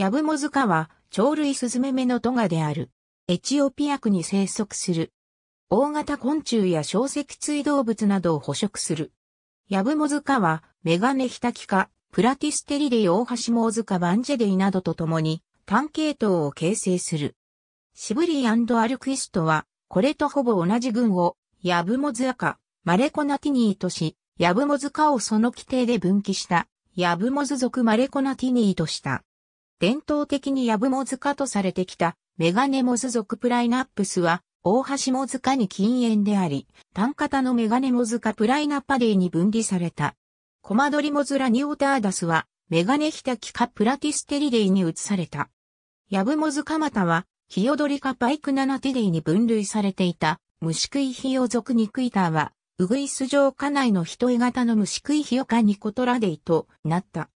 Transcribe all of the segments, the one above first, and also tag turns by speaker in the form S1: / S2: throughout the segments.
S1: ヤブモズカは、鳥類スズメメのトガである。エチオピア区に生息する。大型昆虫や小脊椎動物などを捕食する。ヤブモズカは、メガネヒタキカ、プラティステリデイオオハシモオズカバンジェデイなどと共に、単系統を形成する。シブリーアルクイストは、これとほぼ同じ群を、ヤブモズアカ、マレコナティニーとし、ヤブモズカをその規定で分岐した、ヤブモズ族マレコナティニーとした。伝統的にヤブモズカとされてきたメガネモズ族プライナップスは、大橋モズカに禁煙であり、単型のメガネモズカプライナパデイに分離された。コマドリモズラニオターダスは、メガネヒタキカプラティステリデイに移された。ヤブモズカマタは、ヒヨドリカパイクナナティデイに分類されていた、虫食いヒヨ属クイターは、ウグイス上家内の人絵型の虫食いヒヨカニコトラデイとなった。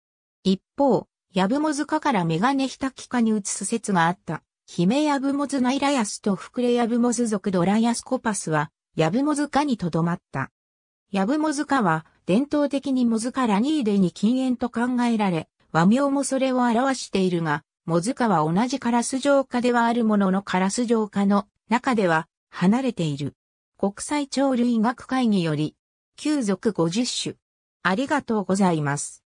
S1: 一方、ヤブモズカからメガネヒタキカに移す説があった。ヒメヤブモズナイラヤスとフクレヤブモズ族ドラヤスコパスは、ヤブモズカにとどまった。ヤブモズカは、伝統的にモズカラニーデに禁煙と考えられ、和名もそれを表しているが、モズカは同じカラス浄化ではあるもののカラス浄化の中では離れている。国際鳥類学会により、旧属50種。
S2: ありがとうございます。